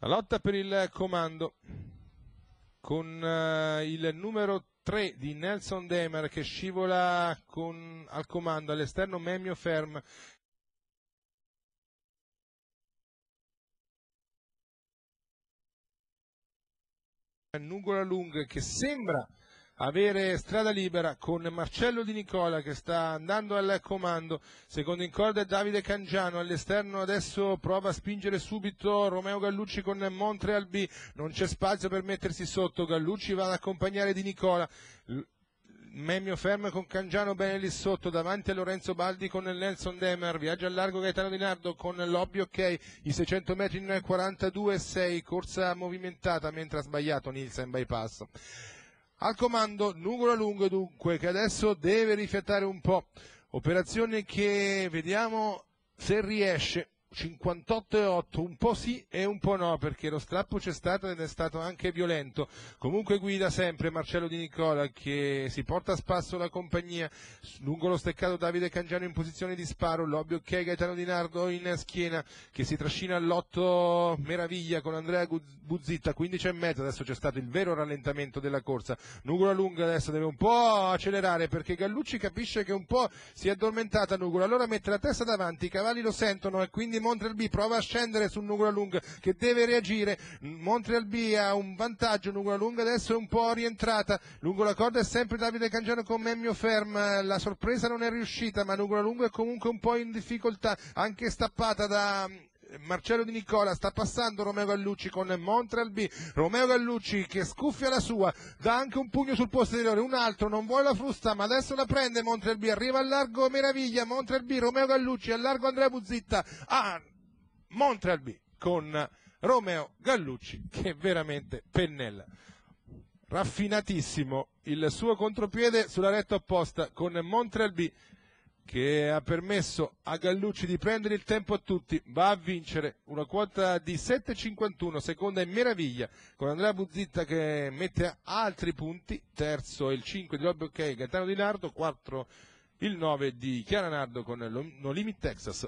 La lotta per il comando con eh, il numero 3 di Nelson Demer che scivola con, al comando all'esterno Memio Ferm Nugola Lung che sembra avere strada libera con Marcello Di Nicola che sta andando al comando, secondo in corda è Davide Cangiano, all'esterno adesso prova a spingere subito Romeo Gallucci con Montreal B, non c'è spazio per mettersi sotto, Gallucci va ad accompagnare Di Nicola, Memmio ferma con Cangiano bene lì sotto, davanti a Lorenzo Baldi con Nelson Demer, viaggia a largo Gaetano Di Nardo con Lobby ok, i 600 metri in 42,6, corsa movimentata mentre ha sbagliato Nilsen bypass. Al comando Nugolo Lungo dunque che adesso deve rifiattare un po', operazione che vediamo se riesce 58,8, un po' sì e un po' no, perché lo strappo c'è stato ed è stato anche violento. Comunque guida sempre Marcello Di Nicola che si porta a spasso la compagnia, lungo lo steccato Davide Cangiano in posizione di sparo, Lobbio ok Gaetano Di Nardo in schiena che si trascina all'otto meraviglia con Andrea Buzzitta, 15 e mezzo, adesso c'è stato il vero rallentamento della corsa. Nugola lunga adesso deve un po' accelerare perché Gallucci capisce che un po' si è addormentata Nugola, allora mette la testa davanti, i cavalli lo sentono e quindi di Montreal B, prova a scendere su Nugura Lung che deve reagire, Montreal B ha un vantaggio, Nugura Lung adesso è un po' rientrata, lungo la corda è sempre Davide Cangiano con Memmio Ferm, la sorpresa non è riuscita ma Nugura Lung è comunque un po' in difficoltà, anche stappata da Marcello Di Nicola sta passando Romeo Gallucci con Montreal B, Romeo Gallucci che scuffia la sua, dà anche un pugno sul posteriore, un altro non vuole la frusta ma adesso la prende Montreal B, arriva al largo Meraviglia, Montreal B, Romeo Gallucci, al largo Andrea Buzzitta, a ah, Montreal B con Romeo Gallucci che veramente pennella. Raffinatissimo il suo contropiede sulla retta opposta con Montreal B che ha permesso a Gallucci di prendere il tempo a tutti, va a vincere una quota di 7,51, seconda è meraviglia, con Andrea Buzzitta che mette altri punti, terzo è il 5 di Robbio Ok, Gaetano Di Nardo, 4 il 9 di Chiara Nardo con No Limit Texas